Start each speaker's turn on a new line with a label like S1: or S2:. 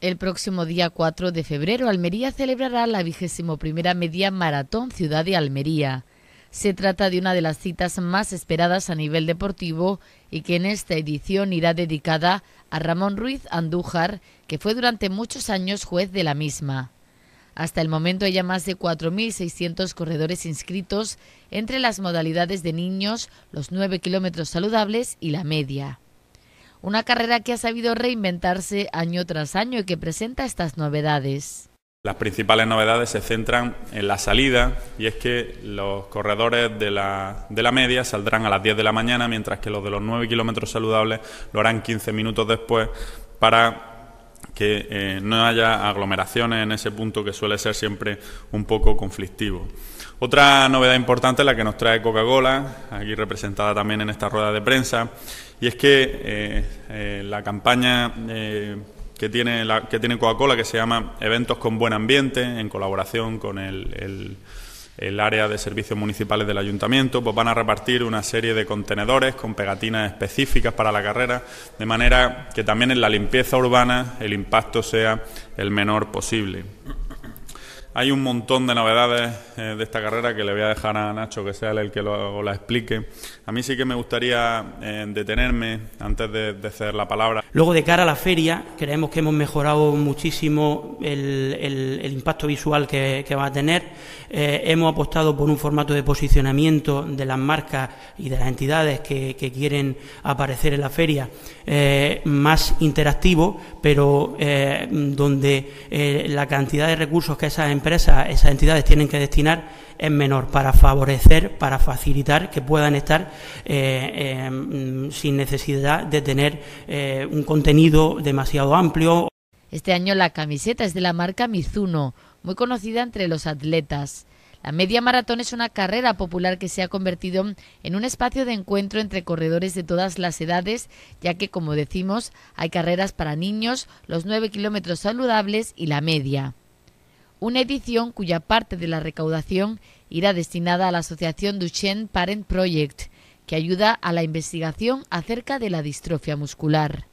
S1: El próximo día 4 de febrero, Almería celebrará la vigésimo primera media maratón Ciudad de Almería. Se trata de una de las citas más esperadas a nivel deportivo y que en esta edición irá dedicada a Ramón Ruiz Andújar, que fue durante muchos años juez de la misma. Hasta el momento hay ya más de 4.600 corredores inscritos entre las modalidades de niños, los 9 kilómetros saludables y la media una carrera que ha sabido reinventarse año tras año y que presenta estas novedades.
S2: Las principales novedades se centran en la salida y es que los corredores de la, de la media saldrán a las 10 de la mañana mientras que los de los 9 kilómetros saludables lo harán 15 minutos después para que eh, no haya aglomeraciones en ese punto que suele ser siempre un poco conflictivo. Otra novedad importante es la que nos trae Coca-Cola, aquí representada también en esta rueda de prensa, y es que eh, eh, la campaña que tiene, que tiene Coca-Cola, que se llama Eventos con Buen Ambiente, en colaboración con el el área de servicios municipales del ayuntamiento, pues van a repartir una serie de contenedores con pegatinas específicas para la carrera, de manera que también en la limpieza urbana el impacto sea el menor posible. Hay un montón de novedades eh, de esta carrera que le voy a dejar a Nacho que sea el que lo, la explique. A mí sí que me gustaría eh, detenerme antes de, ceder la palabra. Luego,
S3: de cara a la feria, creemos que hemos mejorado muchísimo el, impacto visual que, va a tener. Eh, hemos apostado por un formato de posicionamiento de las marcas y de las entidades que, que quieren aparecer en la feria más interactivo, pero donde la cantidad de recursos que esas empresas esas entidades tienen que destinar en menor para favorecer, para facilitar que puedan estar eh, em, sin necesidad de tener eh, un contenido demasiado amplio.
S1: Este año la camiseta es de la marca Mizuno, muy conocida entre los atletas. La media maratón es una carrera popular que se ha convertido en un espacio de encuentro entre corredores de todas las edades, ya que, como decimos, hay carreras para niños, los 9 kilómetros saludables y la media una edición cuya parte de la recaudación irá destinada a la asociación Duchenne Parent Project, que ayuda a la investigación acerca de la distrofia muscular.